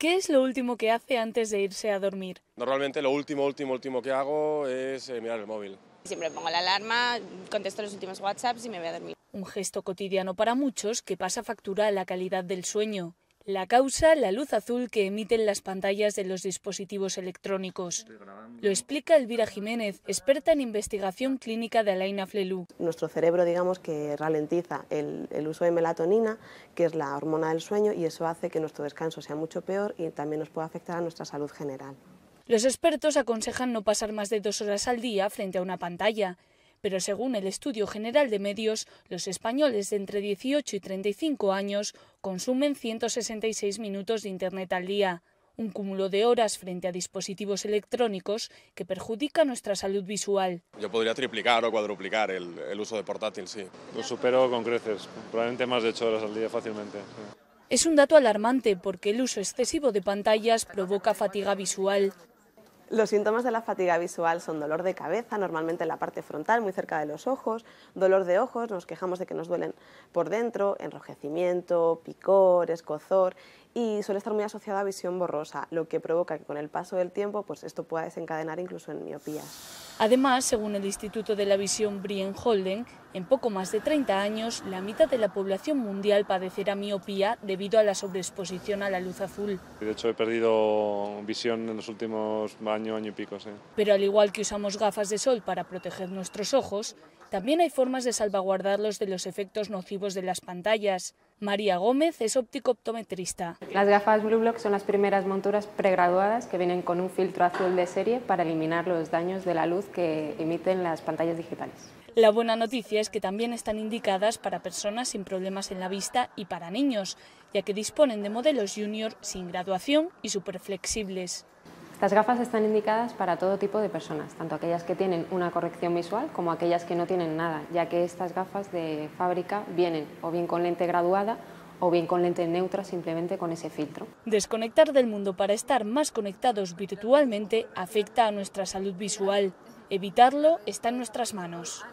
¿Qué es lo último que hace antes de irse a dormir? Normalmente lo último, último, último que hago es eh, mirar el móvil. Siempre pongo la alarma, contesto los últimos WhatsApps y me voy a dormir. Un gesto cotidiano para muchos que pasa factura a la calidad del sueño. La causa, la luz azul que emiten las pantallas de los dispositivos electrónicos. Lo explica Elvira Jiménez, experta en investigación clínica de Alaina Flelú. Nuestro cerebro, digamos, que ralentiza el, el, uso de melatonina, que es la hormona del sueño, y eso hace que nuestro descanso sea mucho peor y también nos puede afectar a nuestra salud general. Los expertos aconsejan no pasar más de dos horas al día frente a una pantalla, pero según el Estudio General de Medios, los españoles de entre 18 y 35 años consumen 166 minutos de Internet al día, un cúmulo de horas frente a dispositivos electrónicos que perjudica nuestra salud visual. Yo podría triplicar o cuadruplicar el, uso de portátil, sí. Lo supero con creces, probablemente más de 8 horas al día fácilmente. Es un dato alarmante porque el uso excesivo de pantallas provoca fatiga visual, los síntomas de la fatiga visual son dolor de cabeza, normalmente en la parte frontal, muy cerca de los ojos, dolor de ojos, nos quejamos de que nos duelen por dentro, enrojecimiento, picor, escozor y suele estar muy asociada a visión borrosa, lo que provoca que con el paso del tiempo pues esto pueda desencadenar incluso en miopías. Además, según el Instituto de la Visión Brien Holden, en poco más de 30 años, la mitad de la población mundial padecerá miopía debido a la sobreexposición a la luz azul. De hecho, he perdido visión en los últimos año, año y pico. Pero al igual que usamos gafas de sol para proteger nuestros ojos, también hay formas de salvaguardarlos de los efectos nocivos de las pantallas. María Gómez es óptico-optometrista. Las gafas Blue Block son las primeras monturas pregraduadas que vienen con un filtro azul de serie para eliminar los daños de la luz que emiten las pantallas digitales. La buena noticia es que también están indicadas para personas sin problemas en la vista y para niños, ya que disponen de modelos junior sin graduación y flexibles. Estas gafas están indicadas para todo tipo de personas, tanto aquellas que tienen una corrección visual como aquellas que no tienen nada, ya que estas gafas de fábrica vienen o bien con lente graduada o bien con lente neutra simplemente con ese filtro. Desconectar del mundo para estar más conectados virtualmente afecta a nuestra salud visual. Evitarlo está en nuestras manos.